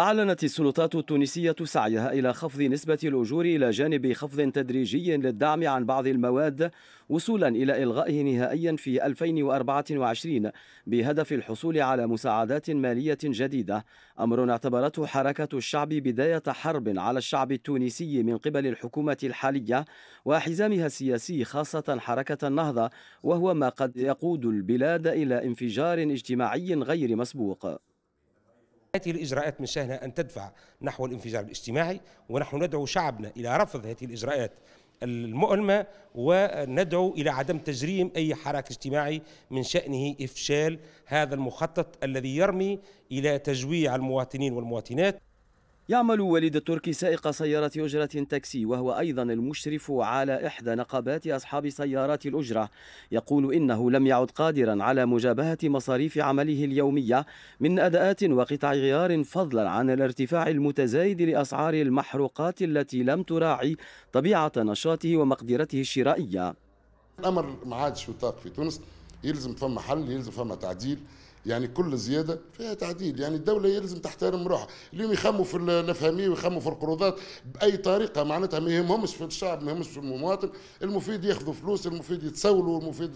أعلنت السلطات التونسية سعيها إلى خفض نسبة الأجور إلى جانب خفض تدريجي للدعم عن بعض المواد وصولا إلى إلغائه نهائيا في 2024 بهدف الحصول على مساعدات مالية جديدة أمر اعتبرته حركة الشعب بداية حرب على الشعب التونسي من قبل الحكومة الحالية وحزامها السياسي خاصة حركة النهضة وهو ما قد يقود البلاد إلى انفجار اجتماعي غير مسبوق هذه الإجراءات من شأنها أن تدفع نحو الانفجار الاجتماعي ونحن ندعو شعبنا إلى رفض هذه الإجراءات المؤلمة وندعو إلى عدم تجريم أي حراك اجتماعي من شأنه إفشال هذا المخطط الذي يرمي إلى تجويع المواطنين والمواطنات يعمل والد التركي سائق سيارة أجرة تاكسي وهو أيضا المشرف على إحدى نقابات أصحاب سيارات الأجرة يقول إنه لم يعد قادرا على مجابهة مصاريف عمله اليومية من أداءات وقطع غيار فضلا عن الارتفاع المتزايد لأسعار المحروقات التي لم تراعي طبيعة نشاطه ومقدرته الشرائية الأمر ما عادش في تونس يلزم فما حل يلزم فما تعديل يعني كل زياده فيها تعديل يعني الدوله يلزم تحترم روحها اليوم يخموا في الافهاميه ويخموا في القروضات باي طريقه معناتها ما يهمهمش في الشعب ما يهمش في المواطن المفيد ياخذوا فلوس المفيد يتسولوا المفيد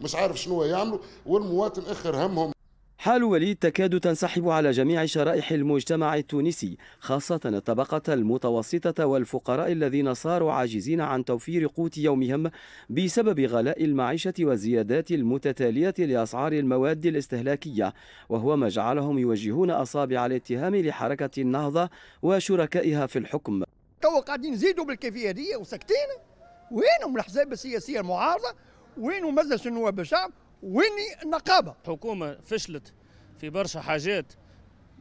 مش عارف شنو يعملوا والمواطن اخر همهم حال وليد تكاد تنسحب على جميع شرائح المجتمع التونسي خاصة الطبقة المتوسطة والفقراء الذين صاروا عاجزين عن توفير قوت يومهم بسبب غلاء المعيشة والزيادات المتتالية لأسعار المواد الاستهلاكية وهو ما جعلهم يوجهون أصابع الاتهام لحركة النهضة وشركائها في الحكم تو قاعدين نزيدوا بالكيفية دي وساكتين وينهم الأحزاب السياسية المعارضة وينهم مجلس النواب الشعب وين النقابه حكومة فشلت في برشا حاجات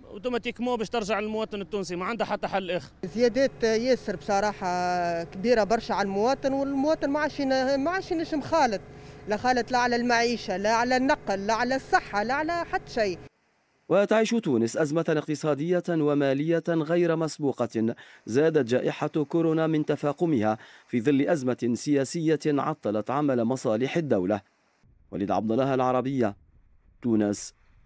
اوتوماتيكمون باش ترجع للمواطن التونسي ما عندها حتى حل اخر زيادات ياسر بصراحه كبيره برشا على المواطن والمواطن ما عادش ما عادش نجم خالد لا خالد لا على المعيشه لا على النقل لا على الصحه لا على حتى شيء وتعيش تونس أزمة اقتصادية ومالية غير مسبوقة زادت جائحة كورونا من تفاقمها في ظل أزمة سياسية عطلت عمل مصالح الدولة وليد عبد الله العربية تونس